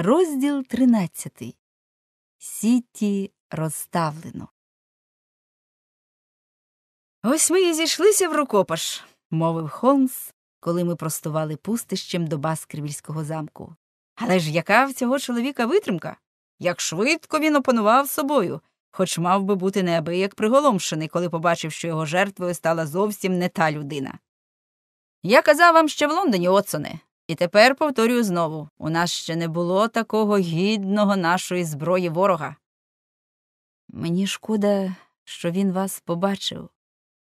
Розділ 13. Сіті розставлено. Ось ми і зійшлися в рукопаш, мовив Холмс, коли ми простували пустищем до Баскервільського замку. Але ж яка в цього чоловіка витримка? Як швидко він опанував собою, хоч мав би бути неабияк приголомшений, коли побачив, що його жертвою стала зовсім не та людина. Я казав вам ще в Лондоні, Отсоне, і тепер повторюю знову у нас ще не було такого гідного нашої зброї ворога. Мені шкода, що він вас побачив.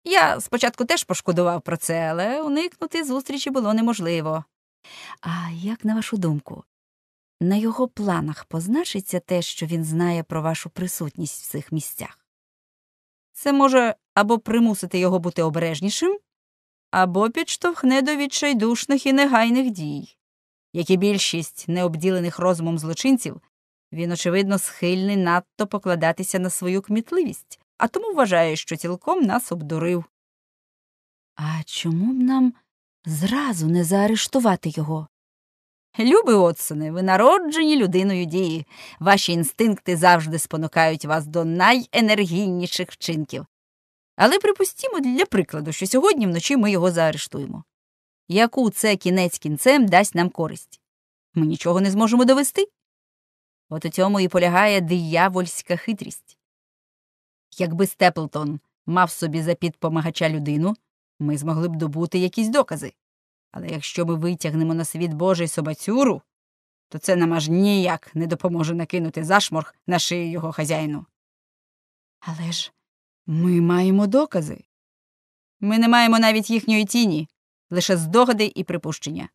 Я спочатку теж пошкодував про це, але уникнути зустрічі було неможливо. А як на вашу думку, на його планах позначиться те, що він знає про вашу присутність в цих місцях? Це може або примусити його бути обережнішим, або підштовхне до відчайдушних і негайних дій. Як і більшість необділених розумом злочинців, він, очевидно, схильний надто покладатися на свою кмітливість, а тому вважає, що цілком нас обдурив. А чому б нам зразу не заарештувати його? Люби, Отсоне, ви народжені людиною дії. Ваші інстинкти завжди спонукають вас до найенергійніших вчинків. Але припустімо для прикладу, що сьогодні вночі ми його заарештуємо. Яку це кінець кінцем дасть нам користь? Ми нічого не зможемо довести. От у цьому і полягає диявольська хитрість. Якби Степлтон мав собі за підпомагача людину, ми змогли б добути якісь докази. Але якщо ми витягнемо на світ Божий собацюру, то це нам аж ніяк не допоможе накинути зашморг на шию його хазяїну. Але ж ми маємо докази. Ми не маємо навіть їхньої тіні, лише здогади і припущення.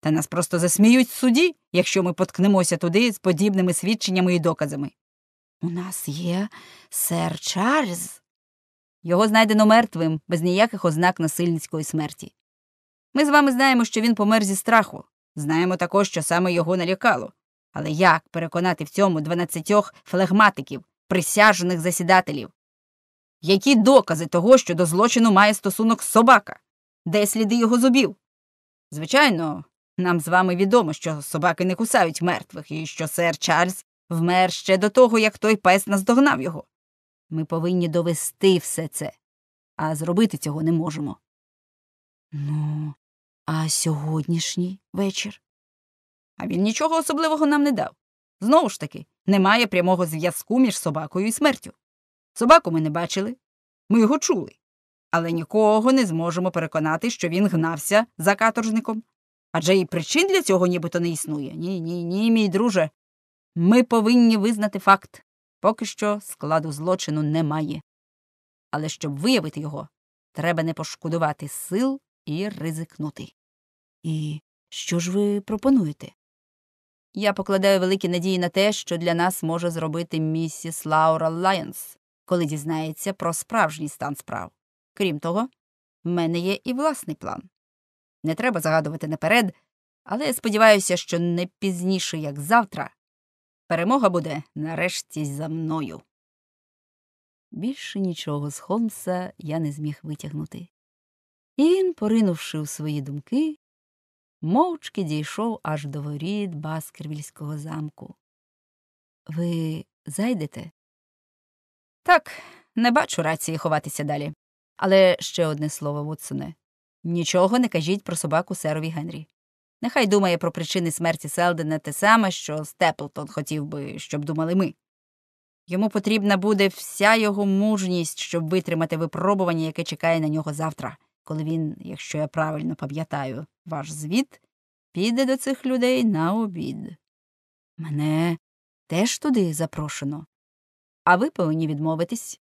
Та нас просто засміють в суді, якщо ми поткнемося туди з подібними свідченнями і доказами. У нас є сер Чарльз. Його знайдено мертвим, без ніяких ознак насильницької смерті. Ми з вами знаємо, що він помер зі страху, знаємо також, що саме його налякало. Але як переконати в цьому дванадцятьох флегматиків, присяжених засідателів, які докази того, що до злочину має стосунок собака? Де сліди його зубів? Звичайно, нам з вами відомо, що собаки не кусають мертвих і що сер Чарльз вмер ще до того, як той пес наздогнав його. Ми повинні довести все це, а зробити цього не можемо. Ну, а сьогоднішній вечір? А він нічого особливого нам не дав. Знову ж таки, немає прямого зв'язку між собакою і смертю. Собаку ми не бачили, ми його чули, але нікого не зможемо переконати, що він гнався за каторжником. Адже і причин для цього нібито не існує. Ні, ні, ні, мій друже. Ми повинні визнати факт поки що складу злочину немає. Але щоб виявити його, треба не пошкодувати сил і ризикнути. І що ж ви пропонуєте? Я покладаю великі надії на те, що для нас може зробити місіс Лаура Лайонс коли дізнається про справжній стан справ. Крім того, в мене є і власний план. Не треба загадувати наперед, але я сподіваюся, що не пізніше, як завтра, перемога буде нарешті за мною. Більше нічого з Холмса я не зміг витягнути. І він, поринувши у свої думки, мовчки дійшов аж до воріт Баскервільського замку. Ви зайдете? Так, не бачу рації ховатися далі. Але ще одне слово, Вудсоне. Нічого не кажіть про собаку серові Генрі. Нехай думає про причини смерті Селдена те саме, що Степлтон хотів би, щоб думали ми. Йому потрібна буде вся його мужність, щоб витримати випробування, яке чекає на нього завтра, коли він, якщо я правильно пам'ятаю, ваш звіт піде до цих людей на обід. Мене теж туди запрошено а ви повинні відмовитись.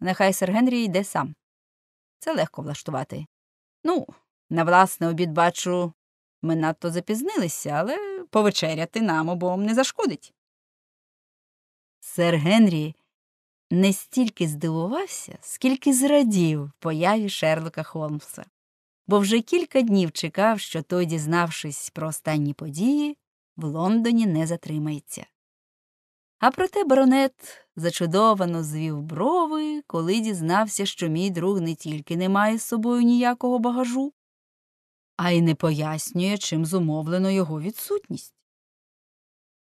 Нехай сер Генрі йде сам. Це легко влаштувати. Ну, на власне обід бачу, ми надто запізнилися, але повечеряти нам обом не зашкодить. Сер Генрі не стільки здивувався, скільки зрадів появі Шерлока Холмса, бо вже кілька днів чекав, що той, дізнавшись про останні події, в Лондоні не затримається. А проте баронет зачудовано звів брови, коли дізнався, що мій друг не тільки не має з собою ніякого багажу, а й не пояснює, чим зумовлено його відсутність.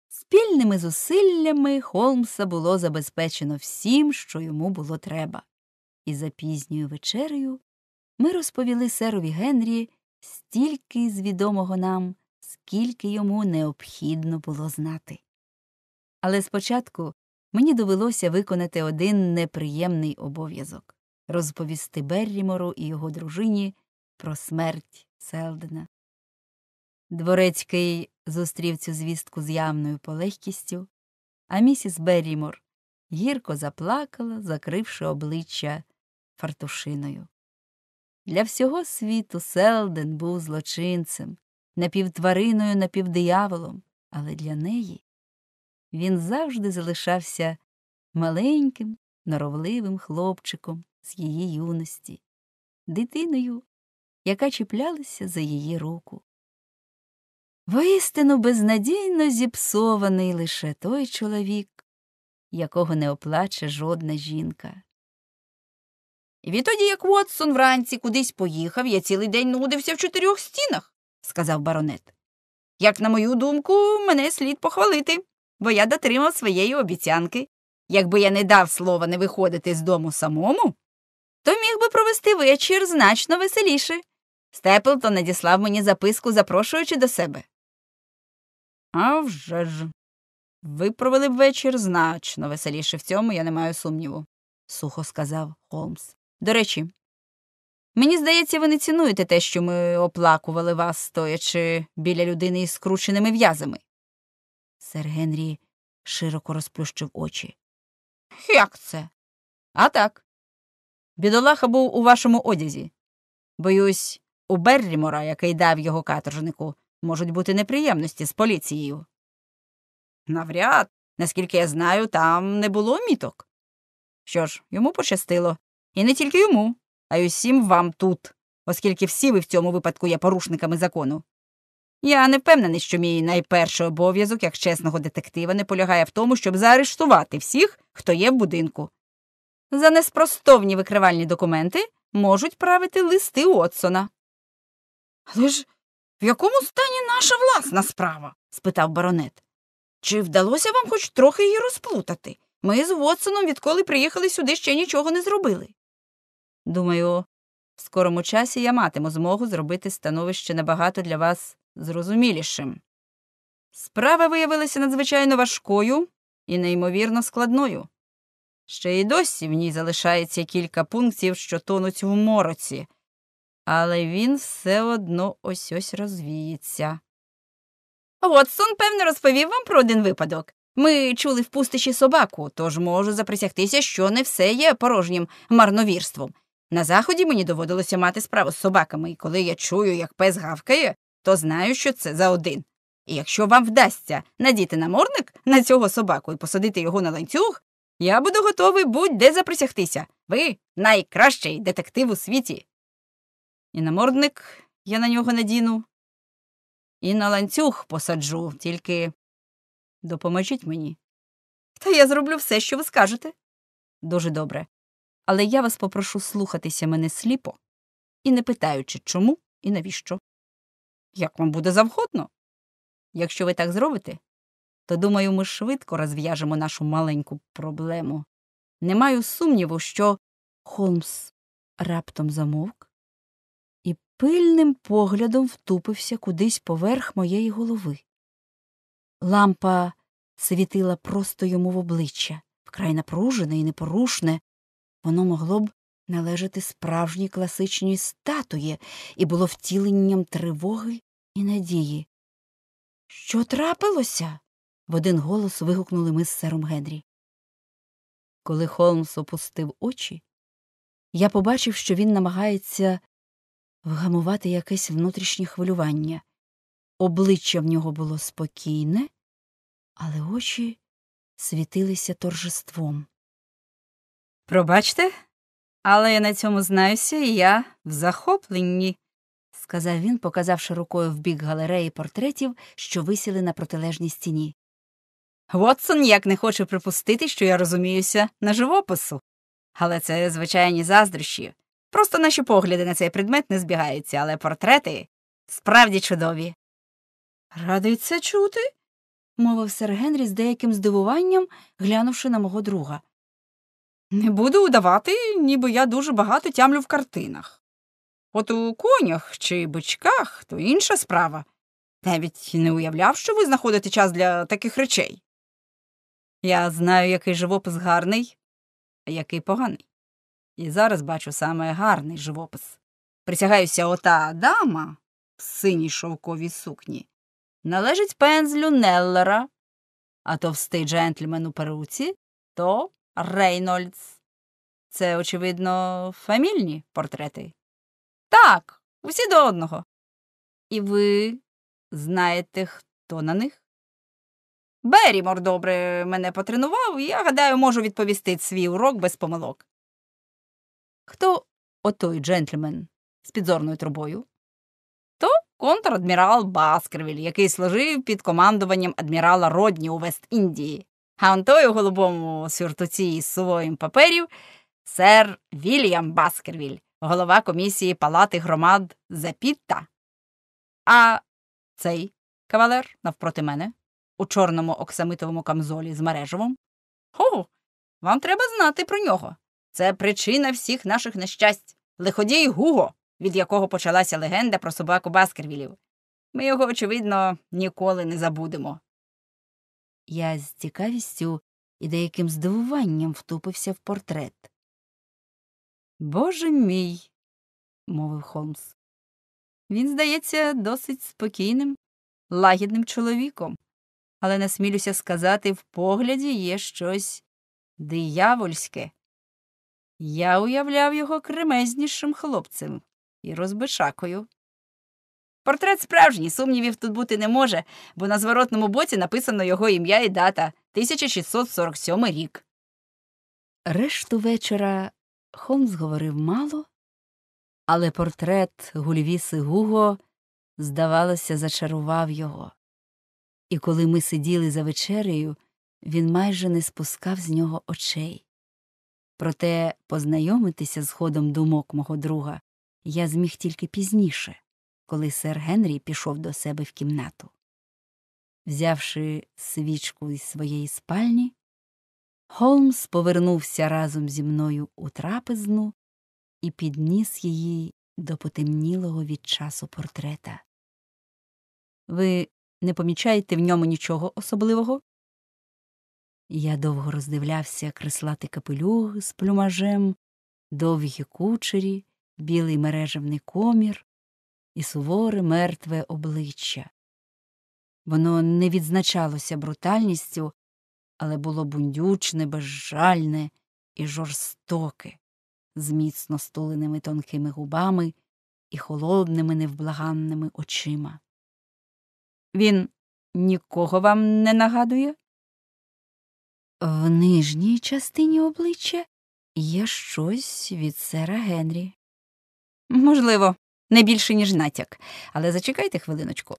Спільними зусиллями Холмса було забезпечено всім, що йому було треба, і за пізньою вечерею ми розповіли серові Генрі стільки з відомого нам, скільки йому необхідно було знати. Але спочатку мені довелося виконати один неприємний обов'язок розповісти Беррімору і його дружині про смерть Селдена. Дворецький зустрів цю звістку з явною полегкістю, а місіс Беррімор гірко заплакала, закривши обличчя фартушиною. Для всього світу Селден був злочинцем, напівтвариною, напівдияволом, але для неї він завжди залишався маленьким, норовливим хлопчиком з її юності, дитиною, яка чіплялася за її руку. Воістину безнадійно зіпсований лише той чоловік, якого не оплаче жодна жінка. Відтоді, як Вотсон вранці кудись поїхав, я цілий день нудився в чотирьох стінах, сказав баронет. Як, на мою думку, мене слід похвалити бо я дотримав своєї обіцянки. Якби я не дав слова не виходити з дому самому, то міг би провести вечір значно веселіше. Степлтон надіслав мені записку, запрошуючи до себе. А вже ж. Ви провели б вечір значно веселіше. В цьому я не маю сумніву, сухо сказав Холмс. До речі, мені здається, ви не цінуєте те, що ми оплакували вас, стоячи біля людини із скрученими в'язами. Сер Генрі широко розплющив очі. Як це? А так. Бідолаха був у вашому одязі. Боюсь, у Беррімора, який дав його каторжнику, можуть бути неприємності з поліцією. Навряд, наскільки я знаю, там не було міток. Що ж, йому пощастило. І не тільки йому, а й усім вам тут, оскільки всі ви в цьому випадку є порушниками закону. Я не впевнений, що мій найперший обов'язок як чесного детектива не полягає в тому, щоб заарештувати всіх, хто є в будинку. За неспростовні викривальні документи можуть правити листи Уотсона. Але ж в якому стані наша власна справа? спитав баронет. Чи вдалося вам хоч трохи її розплутати? Ми з Уотсоном, відколи приїхали сюди, ще нічого не зробили. Думаю, в скорому часі я матиму змогу зробити становище набагато для вас зрозумілішим. Справа виявилася надзвичайно важкою і неймовірно складною. Ще й досі в ній залишається кілька пунктів, що тонуть в мороці, але він все одно ось ось розвіється. Вотсон, певно, розповів вам про один випадок. Ми чули в пустищі собаку, тож можу заприсягтися, що не все є порожнім марновірством. На заході мені доводилося мати справу з собаками, і коли я чую, як пес гавкає, то знаю, що це за один. І якщо вам вдасться надіти наморник на цього собаку і посадити його на ланцюг, я буду готовий будь-де заприсягтися. Ви найкращий детектив у світі. І намордник я на нього надіну. І на ланцюг посаджу, тільки допоможіть мені. Та я зроблю все, що ви скажете. Дуже добре. Але я вас попрошу слухатися мене сліпо і не питаючи, чому і навіщо як вам буде завгодно. Якщо ви так зробите, то думаю, ми швидко розв'яжемо нашу маленьку проблему. Не маю сумніву, що Холмс раптом замовк і пильним поглядом втупився кудись поверх моєї голови. Лампа світила просто йому в обличчя, вкрай напружене і непорушне, воно могло б належати справжній класичній статуї і було втіленням тривоги і надії. Що трапилося? в один голос вигукнули ми з сером Генрі. Коли Холмс опустив очі, я побачив, що він намагається вгамувати якесь внутрішнє хвилювання. Обличчя в нього було спокійне, але очі світилися торжеством. Пробачте, але я на цьому знаюся, і я в захопленні, сказав він, показавши рукою в бік галереї портретів, що висіли на протилежній стіні. Вотсон ніяк не хоче припустити, що я розуміюся на живопису. Але це звичайні заздрощі. Просто наші погляди на цей предмет не збігаються, але портрети справді чудові. Радий це чути, мовив сер Генрі з деяким здивуванням, глянувши на мого друга. Не буду удавати, ніби я дуже багато тямлю в картинах. От у конях чи бичках то інша справа. Навіть не уявляв, що ви знаходите час для таких речей. Я знаю, який живопис гарний, а який поганий. І зараз бачу саме гарний живопис. Присягаюся, ота дама в синій шовковій сукні належить пензлю Неллера, а товстий джентльмен у перуці то Рейнольдс. Це, очевидно, фамільні портрети. Так, усі до одного. І ви знаєте, хто на них? Берімор добре мене потренував, і я гадаю, можу відповісти свій урок без помилок. Хто отой джентльмен з підзорною трубою? То контр-адмірал Баскервіль, який служив під командуванням адмірала Родні у Вест Індії. А он той у голубому сюртуці із сувоєм паперів сер Вільям Баскервіль, голова комісії палати громад Запітта. А цей кавалер навпроти мене у чорному оксамитовому камзолі з мережевом. Хо, вам треба знати про нього. Це причина всіх наших нещасть. Лиходій Гуго, від якого почалася легенда про собаку Баскервілів. Ми його, очевидно, ніколи не забудемо. Я з цікавістю і деяким здивуванням втупився в портрет. Боже мій, мовив Холмс. Він здається досить спокійним, лагідним чоловіком, але насмілюся сказати, в погляді є щось диявольське. Я уявляв його кремезнішим хлопцем і розбишакою. Портрет справжній, сумнівів тут бути не може, бо на зворотному боці написано його ім'я і дата 1647 рік. Решту вечора Холмс говорив мало, але портрет Гульвіси Гуго, здавалося, зачарував його. І коли ми сиділи за вечерею, він майже не спускав з нього очей. Проте познайомитися з ходом думок мого друга я зміг тільки пізніше коли сер Генрі пішов до себе в кімнату. Взявши свічку із своєї спальні, Холмс повернувся разом зі мною у трапезну і підніс її до потемнілого від часу портрета. Ви не помічаєте в ньому нічого особливого? Я довго роздивлявся крислати капелюх з плюмажем, довгі кучері, білий мережевний комір, і суворе мертве обличчя. Воно не відзначалося брутальністю, але було бундючне, безжальне і жорстоке, з міцно стуленими тонкими губами і холодними невблаганними очима. Він нікого вам не нагадує? В нижній частині обличчя є щось від сера Генрі. Можливо, не більше, ніж натяк. Але зачекайте хвилиночку.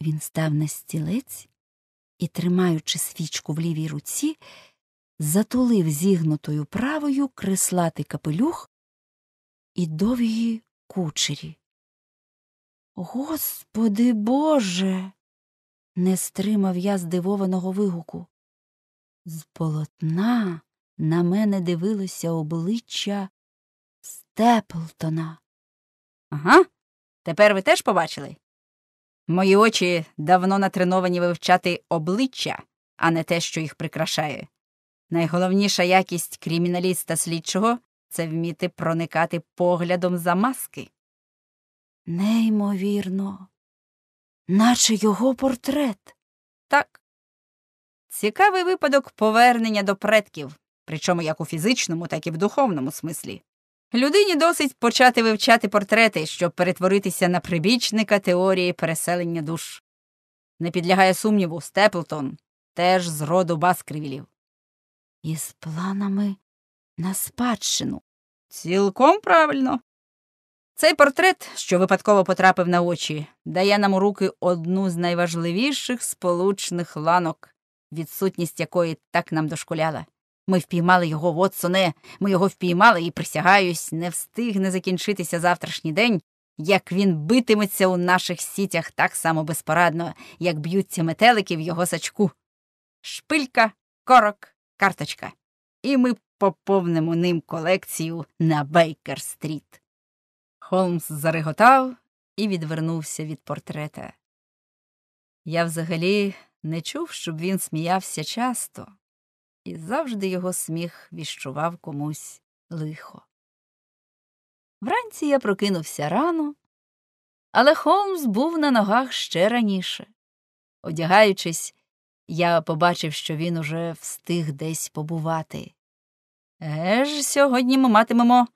Він став на стілець і, тримаючи свічку в лівій руці, затулив зігнутою правою креслатий капелюх і довгі кучері. Господи Боже. не стримав я здивованого вигуку. З полотна на мене дивилося обличчя Степлтона. Ага, тепер ви теж побачили? Мої очі давно натреновані вивчати обличчя, а не те, що їх прикрашає. Найголовніша якість криміналіста слідчого це вміти проникати поглядом за маски. Неймовірно, наче його портрет. Так. Цікавий випадок повернення до предків, причому як у фізичному, так і в духовному смислі. Людині досить почати вивчати портрети, щоб перетворитися на прибічника теорії переселення душ. Не підлягає сумніву, Степлтон теж з роду Баскривілів. Із планами на спадщину. Цілком правильно. Цей портрет, що випадково потрапив на очі, дає нам у руки одну з найважливіших сполучних ланок, відсутність якої так нам дошкуляла. Ми впіймали його, Вотсоне, ми його впіймали і присягаюсь, не встигне закінчитися завтрашній день, як він битиметься у наших сітях так само безпорадно, як б'ються метелики в його сачку. Шпилька, корок, карточка. І ми поповнимо ним колекцію на Бейкер стріт. Холмс зареготав і відвернувся від портрета. Я взагалі не чув, щоб він сміявся часто і завжди його сміх віщував комусь лихо. Вранці я прокинувся рано, але Холмс був на ногах ще раніше. Одягаючись, я побачив, що він уже встиг десь побувати. Еж, сьогодні ми матимемо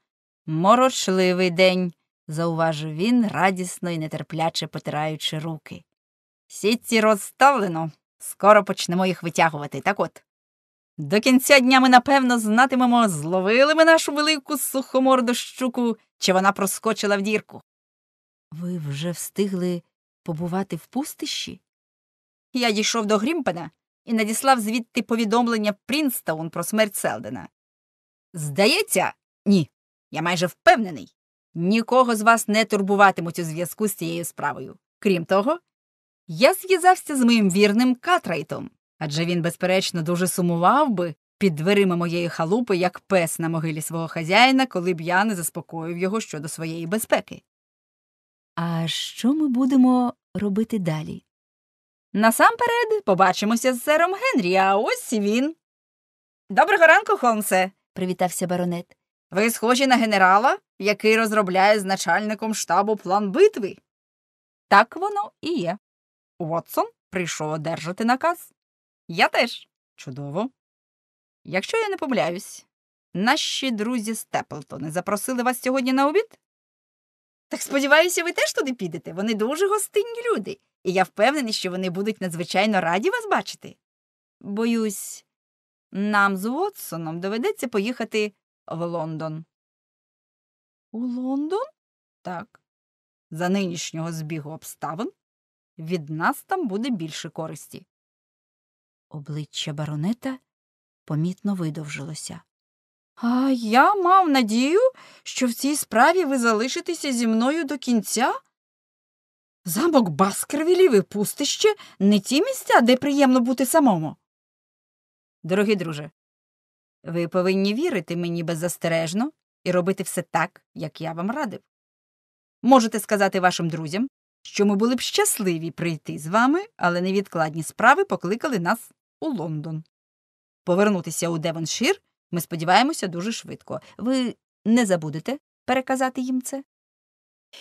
морочливий день, зауважив він, радісно і нетерпляче потираючи руки. Сітці розставлено, скоро почнемо їх витягувати. Так от, до кінця дня ми напевно знатимемо, зловили ми нашу велику сухоморду щуку, чи вона проскочила в дірку. Ви вже встигли побувати в пустищі? Я дійшов до Грімпена і надіслав звідти повідомлення Прінстаун про смерть Селдена. Здається, ні. Я майже впевнений. Нікого з вас не турбуватимуть у зв'язку з цією справою. Крім того, я зв'язався з моїм вірним Катрейтом адже він, безперечно, дуже сумував би під дверима моєї халупи, як пес на могилі свого хазяїна, коли б я не заспокоїв його щодо своєї безпеки. А що ми будемо робити далі? Насамперед побачимося з сером Генрі, а ось і він. Доброго ранку, Холмсе, привітався баронет. Ви схожі на генерала, який розробляє з начальником штабу план битви. Так воно і є. Уотсон прийшов одержати наказ. Я теж. Чудово. Якщо я не помиляюсь, наші друзі Степлтони запросили вас сьогодні на обід? Так сподіваюся, ви теж туди підете. Вони дуже гостинні люди, і я впевнений, що вони будуть надзвичайно раді вас бачити. Боюсь, нам з Уотсоном доведеться поїхати в Лондон. У Лондон? Так. За нинішнього збігу обставин від нас там буде більше користі. Обличчя баронета помітно видовжилося. А я мав надію, що в цій справі ви залишитеся зі мною до кінця. Замок Баскервілів і пустище не ті місця, де приємно бути самому. Дорогий друже, ви повинні вірити мені беззастережно і робити все так, як я вам радив. Можете сказати вашим друзям, що ми були б щасливі прийти з вами, але невідкладні справи покликали нас у Лондон. Повернутися у Девоншир ми сподіваємося дуже швидко. Ви не забудете переказати їм це?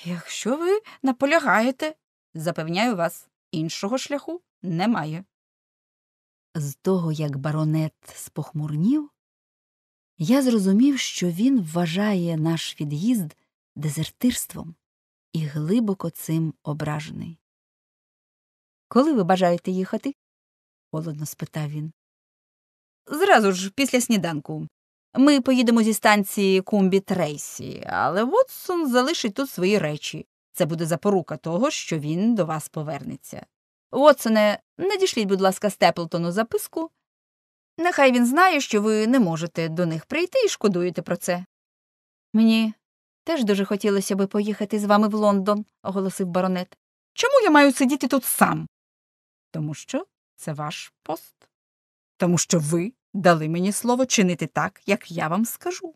Якщо ви наполягаєте, запевняю вас, іншого шляху немає. З того, як баронет спохмурнів, я зрозумів, що він вважає наш від'їзд дезертирством і глибоко цим ображений. Коли ви бажаєте їхати? холодно спитав він. Зразу ж після сніданку. Ми поїдемо зі станції Кумбі Трейсі, але Вотсон залишить тут свої речі. Це буде запорука того, що він до вас повернеться. Вотсоне, надішліть, будь ласка, Степлтону записку. Нехай він знає, що ви не можете до них прийти і шкодуєте про це. Мені Теж дуже хотілося би поїхати з вами в Лондон, оголосив баронет. Чому я маю сидіти тут сам? Тому що це ваш пост. Тому що ви дали мені слово чинити так, як я вам скажу.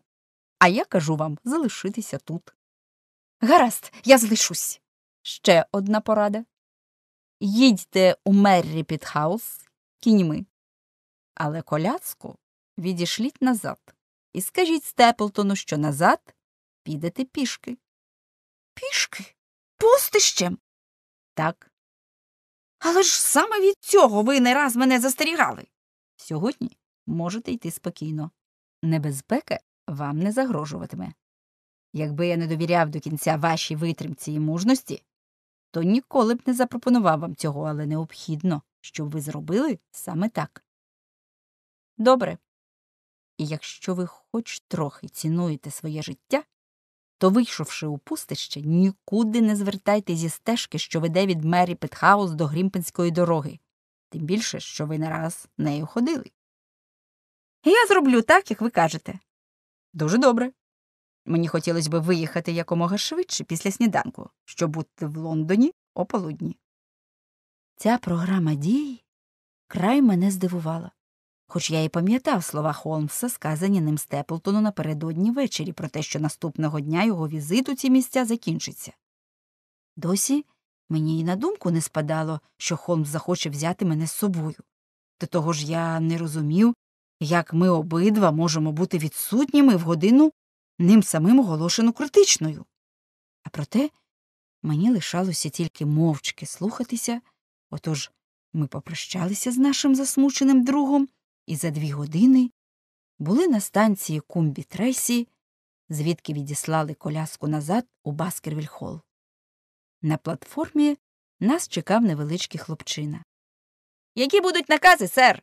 А я кажу вам залишитися тут. Гаразд, я залишусь. Ще одна порада. Їдьте у Меррі Пітхаус кіньми. Але коляску, відійшліть назад і скажіть Степлтону, що назад підете пішки. Пішки? Пустищем? Так. Але ж саме від цього ви не раз мене застерігали. Сьогодні можете йти спокійно. Небезпека вам не загрожуватиме. Якби я не довіряв до кінця вашій витримці і мужності, то ніколи б не запропонував вам цього, але необхідно, щоб ви зробили саме так. Добре. І якщо ви хоч трохи цінуєте своє життя, то, вийшовши у пустище, нікуди не звертайте зі стежки, що веде від мері Петхаус до Грімпенської дороги, тим більше, що ви не раз нею ходили. Я зроблю так, як ви кажете. Дуже добре. Мені хотілося б виїхати якомога швидше після сніданку, щоб бути в Лондоні ополудні. Ця програма дій край мене здивувала хоч я й пам'ятав слова Холмса, сказані ним Степлтону напередодні ввечері, про те, що наступного дня його візит у ці місця закінчиться. Досі мені й на думку не спадало, що Холмс захоче взяти мене з собою. До того ж я не розумів, як ми обидва можемо бути відсутніми в годину ним самим оголошену критичною. А проте мені лишалося тільки мовчки слухатися, отож ми попрощалися з нашим засмученим другом і за дві години були на станції Кумбі Тресі, звідки відіслали коляску назад у Баскервільхол. На платформі нас чекав невеличкий хлопчина. Які будуть накази, сер?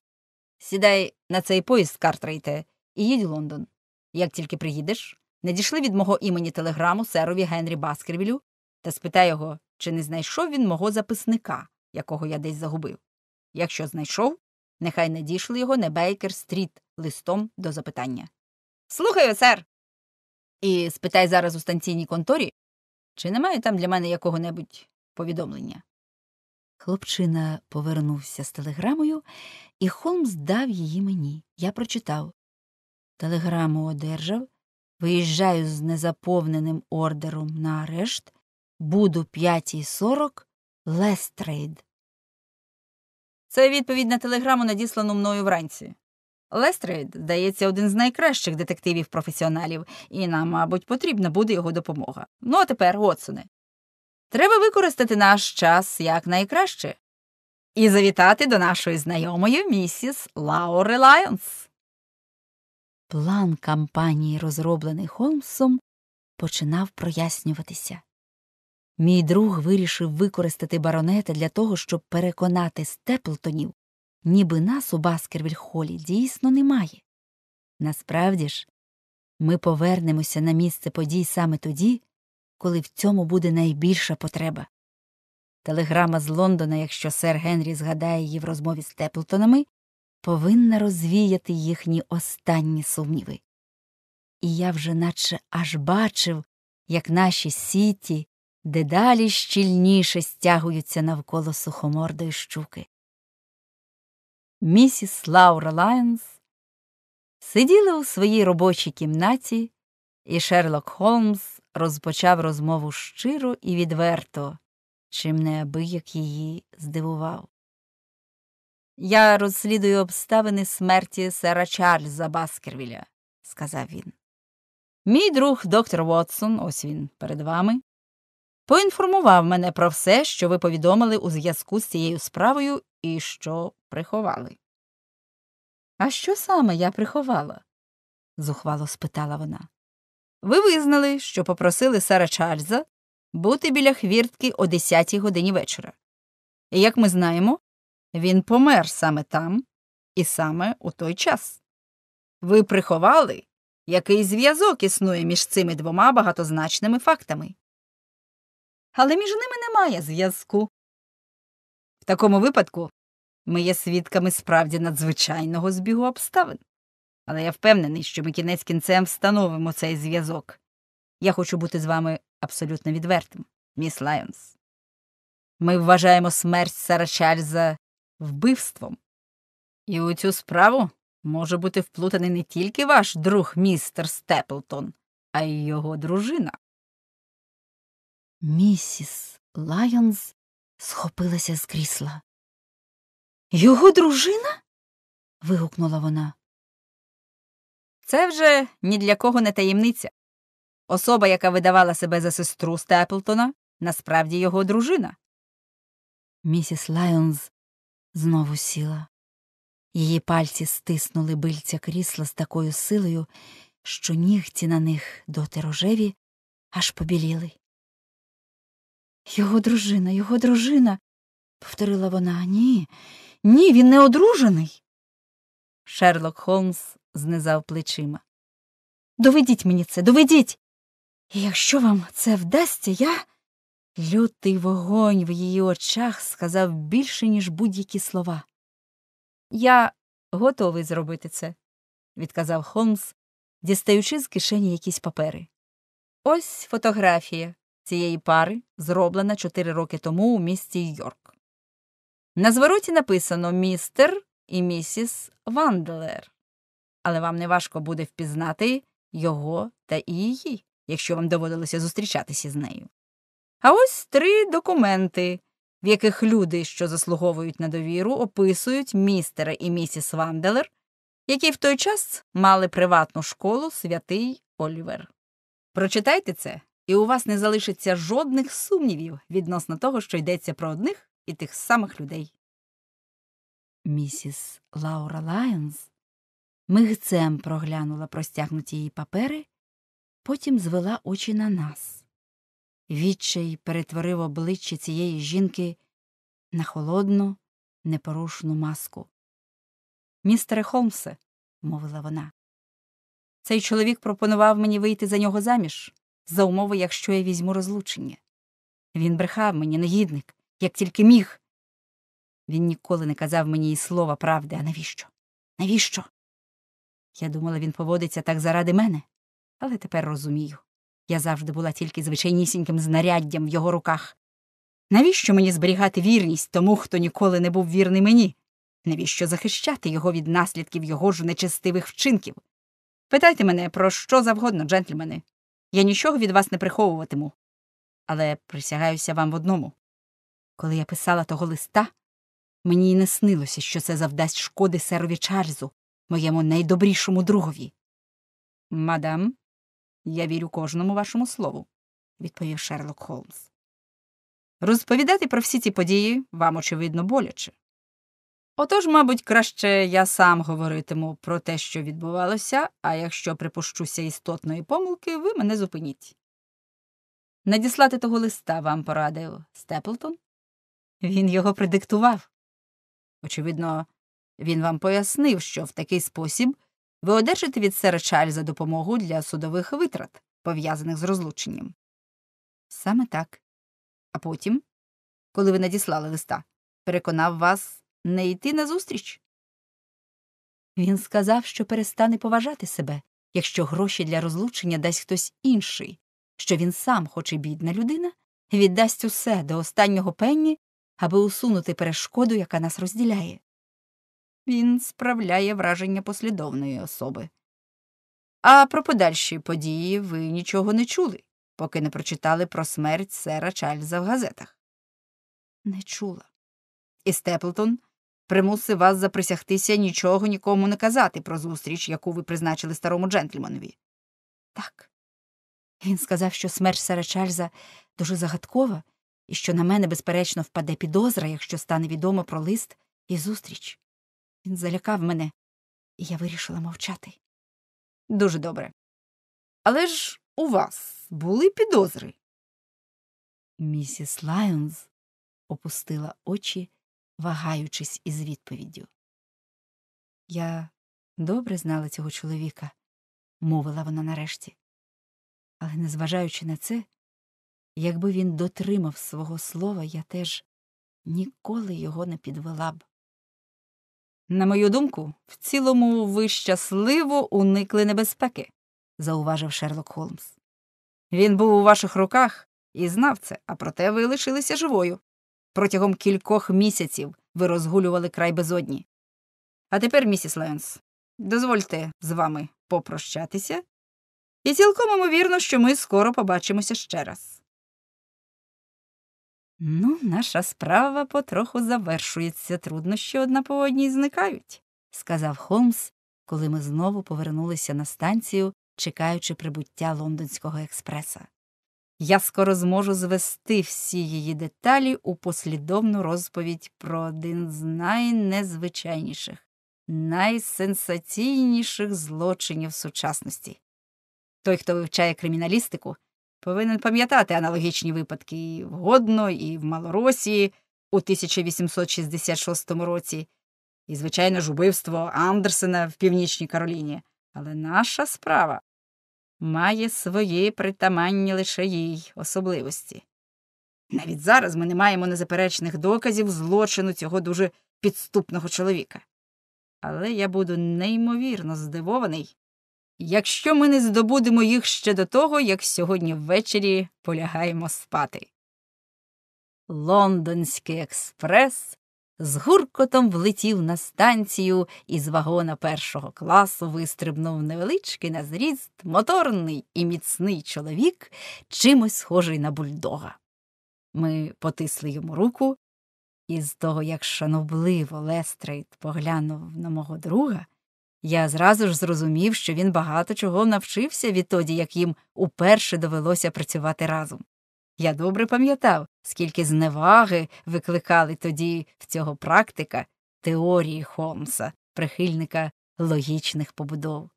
Сідай на цей поїзд, Картрейте, і їдь в Лондон. Як тільки приїдеш, надійшли від мого імені телеграму серові Генрі Баскервілю та спитай його, чи не знайшов він мого записника, якого я десь загубив. Якщо знайшов, Нехай надійшли його на Бейкер-стріт листом до запитання. Слухаю, сер. І спитай зараз у станційній конторі, чи немає там для мене якого-небудь повідомлення. Хлопчина повернувся з телеграмою, і Холмс дав її мені. Я прочитав. Телеграму одержав. Виїжджаю з незаповненим ордером на арешт. Буду 5.40 Лестрейд. Це відповідь на телеграму, надіслану мною вранці. Лестрейд, здається, один з найкращих детективів професіоналів, і нам, мабуть, потрібна буде його допомога. Ну а тепер, Готсоне, треба використати наш час якнайкраще і завітати до нашої знайомої місіс Лаури Лайонс. План кампанії, розроблений Холмсом, починав прояснюватися. Мій друг вирішив використати баронета для того, щоб переконати степлтонів, ніби нас у Баскервіль-холі дійсно немає. Насправді ж, ми повернемося на місце подій саме тоді, коли в цьому буде найбільша потреба. Телеграма з Лондона, якщо сер Генрі згадає її в розмові з Теплтонами, повинна розвіяти їхні останні сумніви. І я вже наче аж бачив, як наші сіті дедалі щільніше стягуються навколо сухомордої щуки. Місіс Лаура Лайонс сиділа у своїй робочій кімнаті, і Шерлок Холмс розпочав розмову щиро і відверто, чим неабияк її здивував. Я розслідую обставини смерті сера Чарльза Баскервіля, сказав він. Мій друг доктор Вотсон, ось він перед вами, поінформував мене про все, що ви повідомили у зв'язку з цією справою і що приховали. А що саме я приховала? зухвало спитала вона. Ви визнали, що попросили Сара Чарльза бути біля хвіртки о 10 годині вечора. І, як ми знаємо, він помер саме там і саме у той час. Ви приховали, який зв'язок існує між цими двома багатозначними фактами але між ними немає зв'язку. В такому випадку ми є свідками справді надзвичайного збігу обставин. Але я впевнений, що ми кінець кінцем встановимо цей зв'язок. Я хочу бути з вами абсолютно відвертим, міс Лайонс. Ми вважаємо смерть Сара Чарльза вбивством, і у цю справу може бути вплутаний не тільки ваш друг містер Степлтон, а й його дружина. Місіс Лайонс схопилася з крісла. Його дружина? вигукнула вона. Це вже ні для кого не таємниця. Особа, яка видавала себе за сестру Степлтона, насправді його дружина. Місіс Лайонс знову сіла. Її пальці стиснули бильця крісла з такою силою, що нігті на них доти рожеві аж побіліли. Його дружина, його дружина, повторила вона, ні, ні, він не одружений. Шерлок Холмс знизав плечима. Доведіть мені це, доведіть. І якщо вам це вдасться, я. Лютий вогонь в її очах сказав більше, ніж будь-які слова. Я готовий зробити це, відказав Холмс, дістаючи з кишені якісь папери. Ось фотографія цієї пари зроблена 4 роки тому у місті Йорк. На звороті написано містер і місіс Ванделер, але вам не важко буде впізнати його та її, якщо вам доводилося зустрічатися з нею. А ось три документи, в яких люди, що заслуговують на довіру, описують містера і місіс Ванделер, які в той час мали приватну школу святий Олівер. Прочитайте це і у вас не залишиться жодних сумнівів відносно того, що йдеться про одних і тих самих людей. Місіс Лаура Лайонс мигцем проглянула простягнуті її папери, потім звела очі на нас. Відчай перетворив обличчя цієї жінки на холодну, непорушну маску. Містере Холмсе, мовила вона, цей чоловік пропонував мені вийти за нього заміж за умови, якщо я візьму розлучення. Він брехав мені, негідник, як тільки міг. Він ніколи не казав мені і слова правди, а навіщо? Навіщо? Я думала, він поводиться так заради мене, але тепер розумію. Я завжди була тільки звичайнісіньким знаряддям в його руках. Навіщо мені зберігати вірність тому, хто ніколи не був вірний мені? Навіщо захищати його від наслідків його ж нечестивих вчинків? Питайте мене про що завгодно, джентльмени. Я нічого від вас не приховуватиму. Але присягаюся вам в одному. Коли я писала того листа, мені й не снилося, що це завдасть шкоди серові Чарльзу, моєму найдобрішому другові. Мадам, я вірю кожному вашому слову, відповів Шерлок Холмс. Розповідати про всі ці події вам, очевидно, боляче. Отож, мабуть, краще я сам говоритиму про те, що відбувалося, а якщо припущуся істотної помилки, ви мене зупиніть. Надіслати того листа вам порадив Степлтон. Він його предиктував. Очевидно, він вам пояснив, що в такий спосіб ви одержите від сера Чарльза допомогу для судових витрат, пов'язаних з розлученням. Саме так. А потім, коли ви надіслали листа, переконав вас не йти назустріч. Він сказав, що перестане поважати себе, якщо гроші для розлучення дасть хтось інший, що він сам, хоч і бідна людина, віддасть усе до останнього пенні, аби усунути перешкоду, яка нас розділяє. Він справляє враження послідовної особи. А про подальші події ви нічого не чули, поки не прочитали про смерть сера Чарльза в газетах. Не чула. І Степлтон примусив вас заприсягтися нічого нікому не казати про зустріч, яку ви призначили старому джентльменові. Так. Він сказав, що смерть Сера Чарльза дуже загадкова і що на мене, безперечно, впаде підозра, якщо стане відомо про лист і зустріч. Він залякав мене, і я вирішила мовчати. Дуже добре. Але ж у вас були підозри? Місіс Лайонс опустила очі вагаючись із відповіддю. Я добре знала цього чоловіка, мовила вона нарешті. Але, незважаючи на це, якби він дотримав свого слова, я теж ніколи його не підвела б. На мою думку, в цілому ви щасливо уникли небезпеки, зауважив Шерлок Холмс. Він був у ваших руках і знав це, а проте ви лишилися живою. Протягом кількох місяців ви розгулювали край безодні. А тепер, місіс Ленс, дозвольте з вами попрощатися, і цілком ймовірно, що ми скоро побачимося ще раз. Ну, наша справа потроху завершується, труднощі одна по одній зникають, сказав Холмс, коли ми знову повернулися на станцію, чекаючи прибуття лондонського експреса. Я скоро зможу звести всі її деталі у послідовну розповідь про один з найнезвичайніших, найсенсаційніших злочинів сучасності. Той, хто вивчає криміналістику, повинен пам'ятати аналогічні випадки і в Годно, і в Малоросії у 1866 році, і, звичайно, ж убивство Андерсена в Північній Кароліні. Але наша справа має свої притаманні лише їй особливості. Навіть зараз ми не маємо незаперечних доказів злочину цього дуже підступного чоловіка. Але я буду неймовірно здивований, якщо ми не здобудемо їх ще до того, як сьогодні ввечері полягаємо спати. Лондонський експрес з гуркотом влетів на станцію і з вагона першого класу вистрибнув невеличкий на зріст, моторний і міцний чоловік, чимось схожий на бульдога. Ми потисли йому руку, і з того, як шанобливо Лестрейд поглянув на мого друга, я зразу ж зрозумів, що він багато чого навчився відтоді, як їм уперше довелося працювати разом. Я добре пам'ятав, скільки зневаги викликали тоді в цього практика теорії Холмса, прихильника логічних побудов.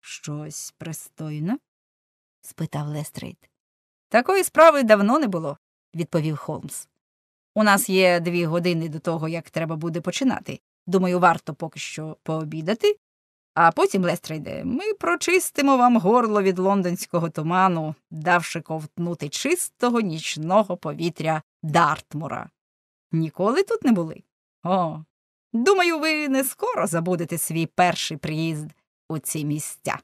Щось пристойно? спитав Лестрейд. Такої справи давно не було, відповів Холмс. У нас є дві години до того, як треба буде починати. Думаю, варто поки що пообідати а потім, Лестрейде, ми прочистимо вам горло від лондонського туману, давши ковтнути чистого нічного повітря Дартмура. Ніколи тут не були? О, думаю, ви не скоро забудете свій перший приїзд у ці місця.